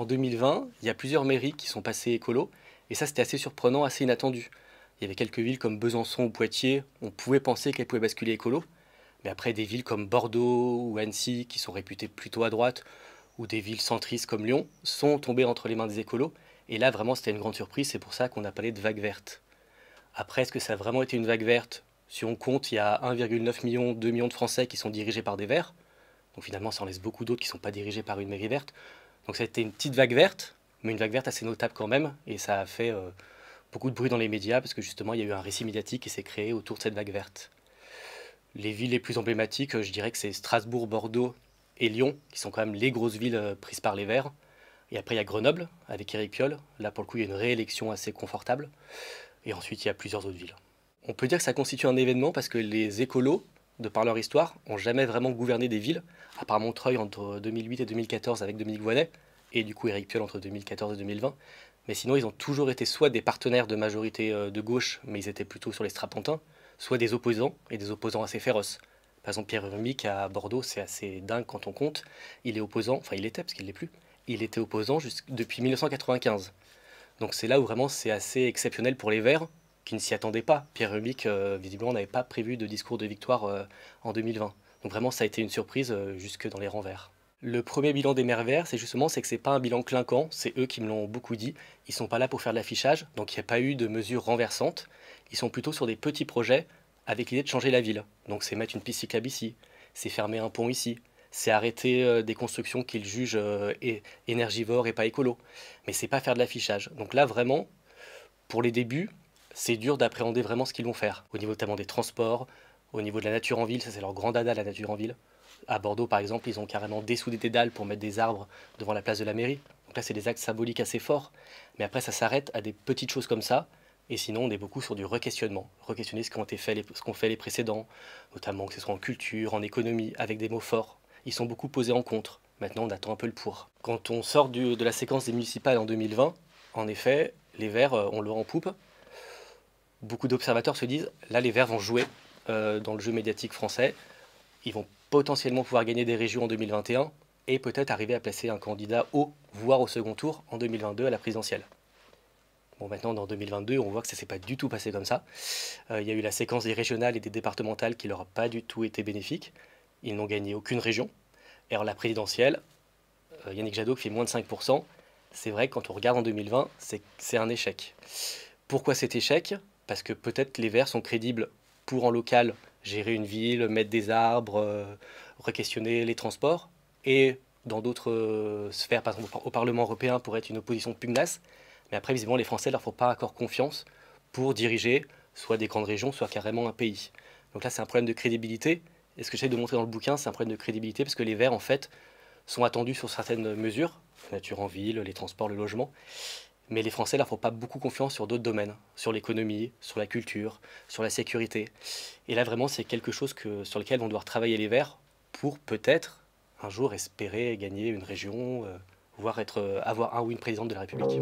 en 2020, il y a plusieurs mairies qui sont passées écolo, et ça c'était assez surprenant, assez inattendu. Il y avait quelques villes comme Besançon ou Poitiers, on pouvait penser qu'elles pouvaient basculer écolo, mais après des villes comme Bordeaux ou Annecy, qui sont réputées plutôt à droite, ou des villes centristes comme Lyon, sont tombées entre les mains des écolos, et là vraiment c'était une grande surprise, c'est pour ça qu'on a parlé de vague verte. Après, est-ce que ça a vraiment été une vague verte Si on compte, il y a 1,9 million, 2 millions de Français qui sont dirigés par des verts, donc finalement ça en laisse beaucoup d'autres qui ne sont pas dirigés par une mairie verte, donc ça a été une petite vague verte, mais une vague verte assez notable quand même, et ça a fait euh, beaucoup de bruit dans les médias, parce que justement, il y a eu un récit médiatique qui s'est créé autour de cette vague verte. Les villes les plus emblématiques, euh, je dirais que c'est Strasbourg, Bordeaux et Lyon, qui sont quand même les grosses villes euh, prises par les Verts. Et après, il y a Grenoble, avec Eric Piolle. Là, pour le coup, il y a une réélection assez confortable. Et ensuite, il y a plusieurs autres villes. On peut dire que ça constitue un événement parce que les écolos, de par leur histoire, ont jamais vraiment gouverné des villes, à part Montreuil entre 2008 et 2014 avec Dominique Voynet, et du coup Éric Piolle entre 2014 et 2020. Mais sinon, ils ont toujours été soit des partenaires de majorité euh, de gauche, mais ils étaient plutôt sur les strapontins, soit des opposants, et des opposants assez féroces. Par exemple, Pierre Urmic à Bordeaux, c'est assez dingue quand on compte. Il est opposant, enfin il était parce qu'il l'est plus, il était opposant depuis 1995. Donc c'est là où vraiment c'est assez exceptionnel pour les Verts, qui ne s'y attendaient pas. Pierre rubic, euh, visiblement, n'avait pas prévu de discours de victoire euh, en 2020. Donc vraiment, ça a été une surprise euh, jusque dans les rangs verts. Le premier bilan des mers verts, c'est justement c'est que n'est pas un bilan clinquant, c'est eux qui me l'ont beaucoup dit. Ils ne sont pas là pour faire de l'affichage, donc il n'y a pas eu de mesures renversantes. Ils sont plutôt sur des petits projets avec l'idée de changer la ville. Donc c'est mettre une piste cyclable ici, c'est fermer un pont ici, c'est arrêter des constructions qu'ils jugent énergivores et pas écolo. Mais c'est pas faire de l'affichage. Donc là vraiment, pour les débuts, c'est dur d'appréhender vraiment ce qu'ils vont faire. Au niveau notamment des transports, au niveau de la nature en ville, ça c'est leur grand dada la nature en ville. À Bordeaux par exemple, ils ont carrément dessous des dalles pour mettre des arbres devant la place de la mairie. Donc là c'est des actes symboliques assez forts, mais après ça s'arrête à des petites choses comme ça. Et sinon, on est beaucoup sur du re requestionner ce qu'ont fait ce qu'ont fait les précédents, notamment que ce soit en culture, en économie, avec des mots forts. Ils sont beaucoup posés en contre. Maintenant, on attend un peu le pour. Quand on sort de la séquence des municipales en 2020, en effet, les Verts, euh, on le en poupe beaucoup d'observateurs se disent là, les Verts vont jouer euh, dans le jeu médiatique français. Ils vont potentiellement pouvoir gagner des régions en 2021 et peut-être arriver à placer un candidat au voire au second tour, en 2022 à la présidentielle. Bon, maintenant, dans 2022, on voit que ça ne s'est pas du tout passé comme ça. Euh, il y a eu la séquence des régionales et des départementales qui leur a pas du tout été bénéfique. Ils n'ont gagné aucune région. Et alors, la présidentielle, euh, Yannick Jadot qui fait moins de 5%, c'est vrai que quand on regarde en 2020, c'est un échec. Pourquoi cet échec parce que peut-être les Verts sont crédibles pour en local gérer une ville, mettre des arbres, euh, questionner les transports, et dans d'autres euh, sphères, par exemple au Parlement européen, pour être une opposition pugnace. Mais après, visiblement, les Français ne leur font pas encore confiance pour diriger soit des grandes régions, soit carrément un pays. Donc là, c'est un problème de crédibilité. Et ce que j'essaie de montrer dans le bouquin, c'est un problème de crédibilité, parce que les Verts, en fait, sont attendus sur certaines mesures, nature en ville, les transports, le logement. Mais les Français leur font pas beaucoup confiance sur d'autres domaines, sur l'économie, sur la culture, sur la sécurité. Et là, vraiment, c'est quelque chose que, sur lequel vont devoir travailler les Verts pour peut-être un jour espérer gagner une région, euh, voire être, euh, avoir un ou une présidente de la République.